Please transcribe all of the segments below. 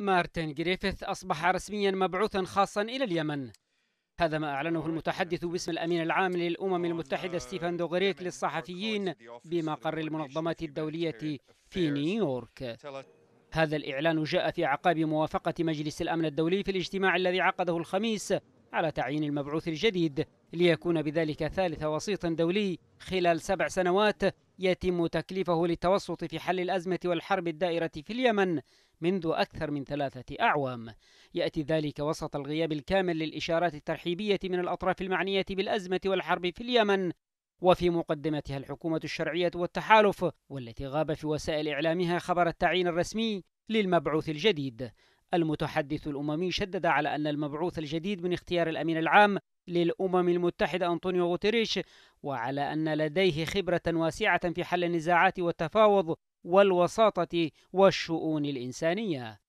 مارتن جريفيث أصبح رسميا مبعوثا خاصا إلى اليمن هذا ما أعلنه المتحدث باسم الأمين العام للأمم المتحدة ستيفان دوغريك للصحفيين بمقر المنظمات الدولية في نيويورك هذا الإعلان جاء في عقاب موافقة مجلس الأمن الدولي في الاجتماع الذي عقده الخميس على تعيين المبعوث الجديد ليكون بذلك ثالث وسيط دولي خلال سبع سنوات يتم تكليفه للتوسط في حل الأزمة والحرب الدائرة في اليمن منذ أكثر من ثلاثة أعوام يأتي ذلك وسط الغياب الكامل للإشارات الترحيبية من الأطراف المعنية بالأزمة والحرب في اليمن وفي مقدمتها الحكومة الشرعية والتحالف والتي غاب في وسائل إعلامها خبر التعيين الرسمي للمبعوث الجديد المتحدث الأممي شدد على أن المبعوث الجديد من اختيار الأمين العام للأمم المتحدة أنطونيو غوتيريش وعلى أن لديه خبرة واسعة في حل النزاعات والتفاوض والوساطة والشؤون الإنسانية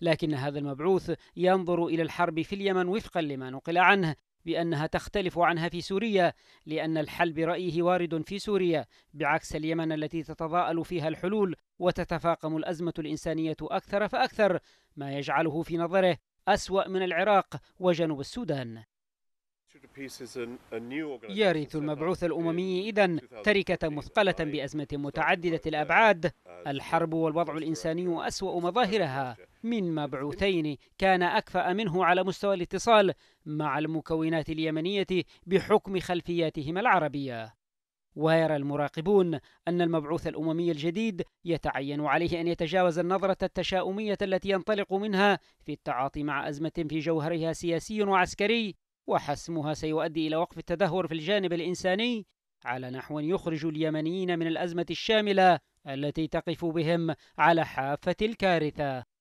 لكن هذا المبعوث ينظر إلى الحرب في اليمن وفقا لما نقل عنه بأنها تختلف عنها في سوريا لأن الحل برأيه وارد في سوريا بعكس اليمن التي تتضاءل فيها الحلول وتتفاقم الأزمة الإنسانية أكثر فأكثر ما يجعله في نظره أسوأ من العراق وجنوب السودان يرث المبعوث الأممي إذا تركة مثقلة بأزمة متعددة الأبعاد الحرب والوضع الإنساني أسوأ مظاهرها من مبعوثين كان أكفأ منه على مستوى الاتصال مع المكونات اليمنية بحكم خلفياتهما العربية ويرى المراقبون أن المبعوث الأممي الجديد يتعين عليه أن يتجاوز النظرة التشاؤمية التي ينطلق منها في التعاطي مع أزمة في جوهرها سياسي وعسكري وحسمها سيؤدي إلى وقف التدهور في الجانب الإنساني على نحو يخرج اليمنيين من الأزمة الشاملة التي تقف بهم على حافة الكارثة